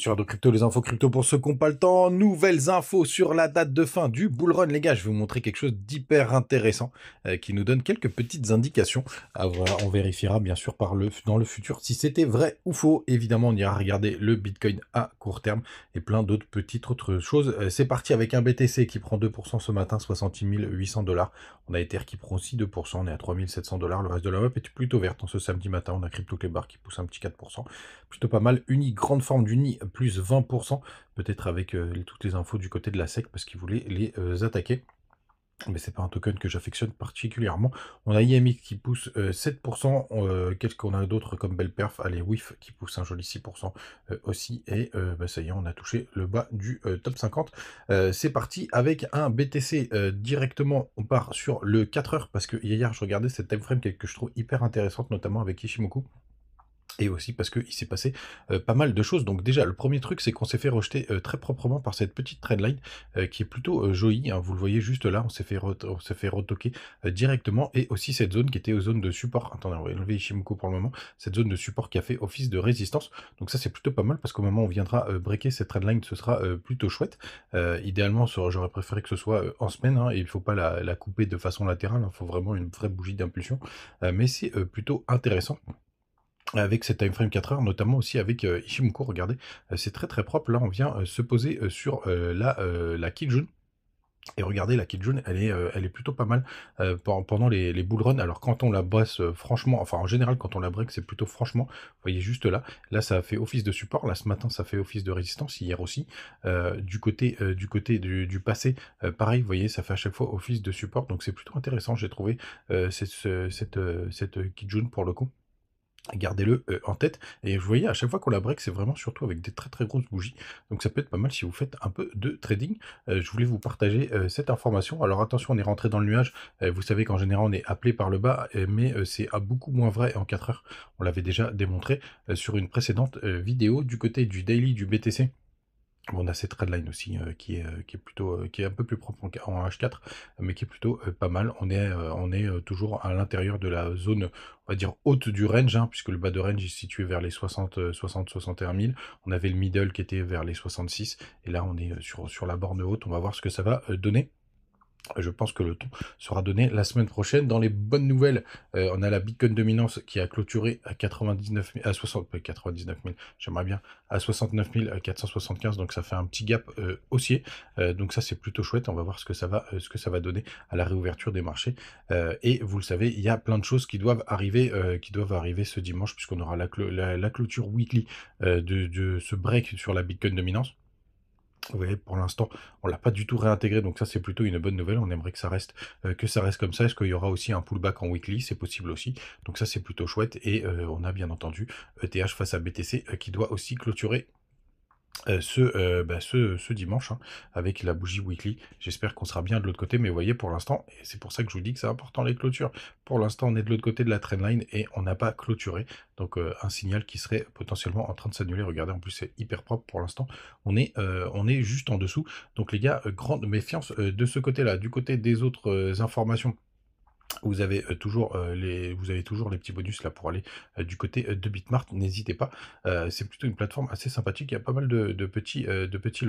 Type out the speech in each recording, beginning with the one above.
sur de Crypto, les infos crypto pour ceux qui n'ont pas le temps. Nouvelles infos sur la date de fin du bull run, les gars. Je vais vous montrer quelque chose d'hyper intéressant euh, qui nous donne quelques petites indications. on vérifiera bien sûr par le, dans le futur si c'était vrai ou faux. Évidemment, on ira regarder le Bitcoin à court terme et plein d'autres petites autres choses. Euh, c'est parti avec un BTC qui prend 2% ce matin, 68 800 dollars. On a Ether qui prend aussi 2%, on est à 3700 dollars. Le reste de la map est plutôt verte. Hein, ce samedi matin, on a Crypto barres qui pousse un petit 4%. Plutôt pas mal. Uni, grande forme d'Uni plus 20%, peut-être avec euh, toutes les infos du côté de la SEC parce qu'ils voulaient les euh, attaquer. Mais c'est pas un token que j'affectionne particulièrement. On a IMX qui pousse 7%, euh, qu'est-ce qu'on a d'autres comme belle Allez, WIF qui pousse un joli 6% aussi. Et bah, ça y est, on a touché le bas du top 50. c'est parti avec un BTC directement. On part sur le 4 heures parce que hier je regardais cette timeframe frame que je trouve hyper intéressante, notamment avec Ishimoku et aussi parce qu'il s'est passé euh, pas mal de choses. Donc déjà, le premier truc, c'est qu'on s'est fait rejeter euh, très proprement par cette petite trendline euh, qui est plutôt jolie. Hein. vous le voyez juste là, on s'est fait, fait retoquer directement. Et aussi cette zone qui était aux zones de support. Attendez, on va enlever Ishimoku pour le moment. Cette zone de support qui a fait office de résistance. Donc ça, c'est plutôt pas mal parce qu'au moment où on viendra breaker cette trendline, ce sera plutôt chouette. idéalement, j'aurais préféré que ce soit en semaine. Hein, et il ne faut pas la, couper de façon latérale. Il hein. faut vraiment une vraie bougie d'impulsion. mais c'est plutôt intéressant avec cette time frame 4 heures, notamment aussi avec euh, Ichimoku, regardez, euh, c'est très très propre, là on vient euh, se poser sur la, la Kijun, et regardez, la Kijun, elle est, elle est plutôt pas mal pendant les, les bull Alors quand on la brasse franchement, enfin en général quand on la break, c'est plutôt franchement, vous voyez juste là, là ça fait office de support, là ce matin ça fait office de résistance, hier aussi. du côté, du, côté du, passé, pareil, vous voyez, ça fait à chaque fois office de support, donc c'est plutôt intéressant, j'ai trouvé cette, cette, cette pour le coup. Gardez-le euh, en tête. Et vous voyez, à chaque fois qu'on la break, c'est vraiment surtout avec des très très grosses bougies. Donc ça peut être pas mal si vous faites un peu de trading. Euh, je voulais vous partager euh, cette information. Alors attention, on est rentré dans le nuage. vous savez qu'en général, on est appelé par le bas, mais c'est à beaucoup moins vrai en 4 heures. On l'avait déjà démontré sur une précédente vidéo du côté du daily du BTC on a cette redline aussi euh, euh, qui, est, plutôt euh, qui est un peu plus propre en, H4, mais qui est plutôt pas mal. On est, on est toujours à l'intérieur de la zone, on va dire, haute du range, hein, puisque le bas de range est situé vers les 60, 60, 61 000. On avait le middle qui était vers les 66, et là on est sur, sur la borne haute. On va voir ce que ça va donner euh, je pense que le ton sera donné la semaine prochaine. Dans les bonnes nouvelles, euh, on a la Bitcoin dominance qui a clôturé à 99 à j'aimerais bien, à 69 475, donc ça fait un petit gap euh, haussier. donc ça c'est plutôt chouette. On va voir ce que ça va, ce que ça va donner à la réouverture des marchés. et vous le savez, il y a plein de choses qui doivent arriver, qui doivent arriver ce dimanche puisqu'on aura la, clôture weekly de, de ce break sur la Bitcoin dominance. Vous voyez, Pour l'instant, on l'a pas du tout réintégré, donc ça c'est plutôt une bonne nouvelle. On aimerait que ça reste, euh, que ça reste comme ça. Est-ce qu'il y aura aussi un pullback en weekly C'est possible aussi. Donc ça c'est plutôt chouette. Et euh, on a bien entendu ETH face à BTC euh, qui doit aussi clôturer euh, euh, bah, ce, ce, dimanche hein, avec la bougie weekly. J'espère qu'on sera bien de l'autre côté, mais vous voyez pour l'instant, et c'est pour ça que je vous dis que c'est important les clôtures. Pour l'instant, on est de l'autre côté de la trendline et on n'a pas clôturé. Donc euh, un signal qui serait potentiellement en train de s'annuler. Regardez, en plus c'est hyper propre pour l'instant. On, est on est juste en dessous. Donc les gars, grande méfiance de ce côté-là. Du côté des autres informations vous avez euh, toujours euh, les vous avez toujours les petits bonus là pour aller euh, du côté de Bitmart n'hésitez pas c'est plutôt une plateforme assez sympathique il y a pas mal de, petits de petits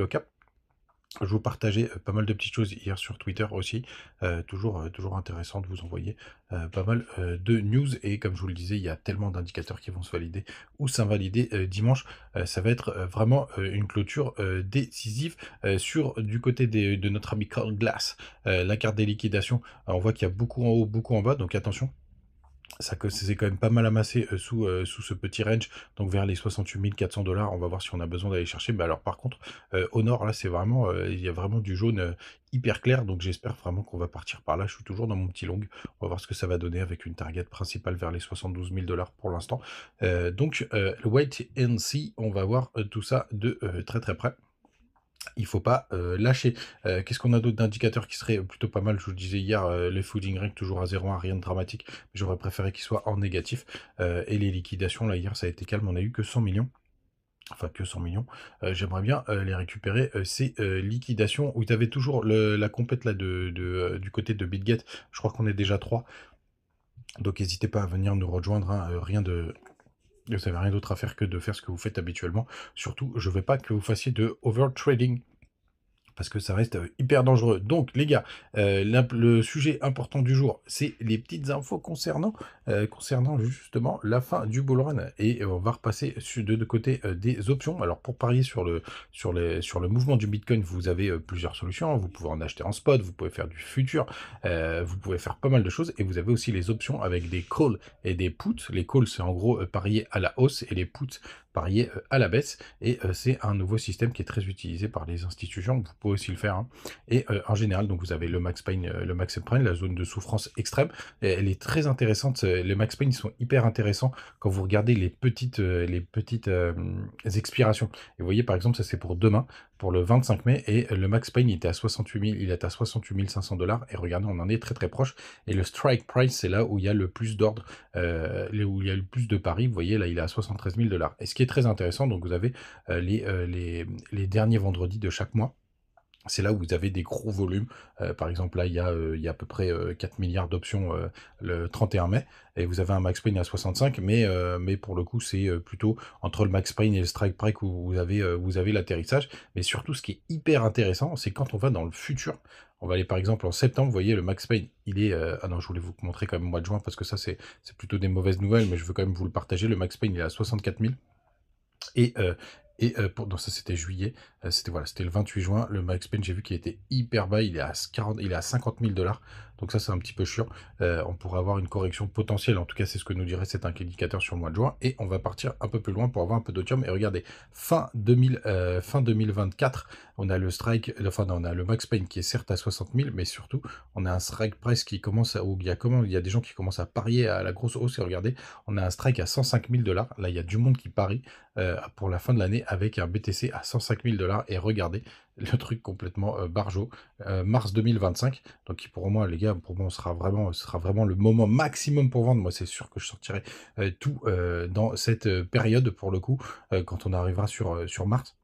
je vous partageais pas mal de petites choses hier sur Twitter aussi. toujours, toujours intéressant de vous envoyer pas mal de news. Et comme je vous le disais, il y a tellement d'indicateurs qui vont se valider ou s'invalider dimanche. ça va être vraiment une clôture décisive. sur du côté de notre ami Carl Glass, la carte des liquidations, on voit qu'il y a beaucoup en haut, beaucoup en bas. Donc attention, ça c'est quand même pas mal amassé euh, sous, euh, sous ce petit range, donc vers les 68 400 dollars, on va voir si on a besoin d'aller chercher, mais alors par contre, au euh, nord, là, c'est vraiment, il y a vraiment du jaune hyper clair, donc j'espère vraiment qu'on va partir par là, je suis toujours dans mon petit long, on va voir ce que ça va donner avec une target principale vers les 72 000 dollars pour l'instant, donc le white and see, on va voir tout ça de très très près il faut pas euh, lâcher. Euh, qu'est-ce qu'on a d'autres d'indicateurs qui seraient plutôt pas mal Je vous le disais hier, le euh, les fooding rank toujours à 0, hein, rien de dramatique. J'aurais préféré qu'ils soient en négatif. et les liquidations, là hier, ça a été calme, on n'a eu que 100 millions enfin que 100 millions, j'aimerais bien les récupérer, ces liquidations, où tu avais toujours la compète du côté de BitGet, je crois qu'on est déjà 3, donc n'hésitez pas à venir nous rejoindre, hein. rien de vous n'avez rien d'autre à faire que de faire ce que vous faites habituellement. Surtout, je ne veux pas que vous fassiez de overtrading parce que ça reste euh, hyper dangereux. Donc les gars, euh, le sujet important du jour, c'est les petites infos concernant, euh, concernant justement la fin du bull run. Et euh, on va repasser de, de côté des options. Alors pour parier sur le, sur, les, sur le mouvement du Bitcoin, vous avez plusieurs solutions. Vous pouvez en acheter en spot, vous pouvez faire du futur, vous pouvez faire pas mal de choses. Et vous avez aussi les options avec des calls et des puts. Les calls, c'est en gros parier à la hausse et les puts, parier euh, à la baisse. Et euh, c'est un nouveau système qui est très utilisé par les institutions. Vous pouvez aussi le faire. Hein. Et euh, en général, donc vous avez le max pain, le max la zone de souffrance extrême. elle est très intéressante. Les max pain, sont hyper intéressants quand vous regardez les petites, les petites expirations. Et vous voyez, par exemple, ça c'est pour demain pour le 25 mai et le Max Payne il était à 68 000, il est à 68 500 dollars et regardez on en est très très proche et le strike price c'est là où il y a le plus d'ordre, euh, où il y a le plus de paris, vous voyez là il est à 73 000 dollars et ce qui est très intéressant donc vous avez euh, euh, les, les, derniers vendredis de chaque mois c'est là où vous avez des gros volumes. Euh, par exemple, là, il y a, euh, il à peu près 4 euh, milliards d'options le 31 mai, et vous avez un max pain à 65, mais, mais pour le coup, c'est plutôt entre le max pain et le strike break où vous avez, vous avez l'atterrissage. Mais surtout, ce qui est hyper intéressant, c'est quand on va dans le futur. On va aller par exemple en septembre, vous voyez, le max pain, il est... ah non, je voulais vous montrer quand même au mois de juin, parce que ça, c'est plutôt des mauvaises nouvelles, mais je veux quand même vous le partager. Le max pain, il est à 64 000. Et, et euh, pour, donc ça c'était juillet, euh, c'était voilà, c'était le 28 juin, le Max Payne, j'ai vu qu'il était hyper bas, il est à 40, il est à 50 000 dollars. Donc ça, c'est un petit peu chiant. Euh, on pourrait avoir une correction potentielle. En tout cas, c'est ce que nous dirait cet indicateur sur le mois de juin. Et on va partir un peu plus loin pour avoir un peu d'otium. Et regardez, fin, 2000, euh, fin 2024, on a le strike, enfin on a le max pain qui est certes à 60 000, mais surtout, on a un strike presque qui commence à, où il y a comment, il y a des gens qui commencent à parier à la grosse hausse. Et regardez, on a un strike à 105 000 dollars. Là, il y a du monde qui parie euh, pour la fin de l'année avec un BTC à 105 000 dollars. Et regardez, le truc complètement euh, euh mars 2025. Donc pour moi, les gars, pour moi, sera vraiment, ce sera vraiment le moment maximum pour vendre. Moi, c'est sûr que je sortirai euh, tout euh, dans cette période pour le coup, quand on arrivera sur, sur mars.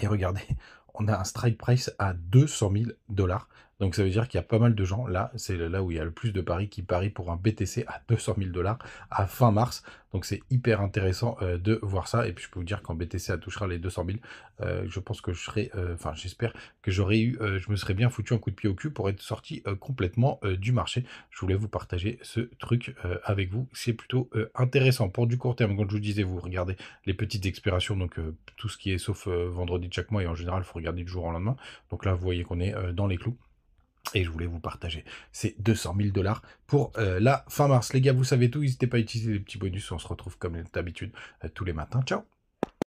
Et regardez, on a un strike price à 200 000 dollars. Donc ça veut dire qu'il y a pas mal de gens, là, c'est là où il y a le plus de paris, qui parient pour un BTC à 200 000 dollars à fin mars. Donc c'est hyper intéressant euh, de voir ça. Et puis je peux vous dire qu'en BTC, ça touchera les 200 000. Euh, je pense que je serai, euh, enfin j'espère que j'aurais eu, je me serais bien foutu un coup de pied au cul pour être sorti complètement du marché. Je voulais vous partager ce truc avec vous. C'est plutôt intéressant pour du court terme. Comme je vous disais, vous regardez les petites expirations, donc tout ce qui est sauf vendredi de chaque mois. Et en général, il faut regarder du jour au lendemain. Donc là, vous voyez qu'on est dans les clous. Et je voulais vous partager ces 200 000 dollars pour euh, la fin mars. Les gars, vous savez tout, n'hésitez pas à utiliser les petits bonus. On se retrouve comme d'habitude euh, tous les matins. Ciao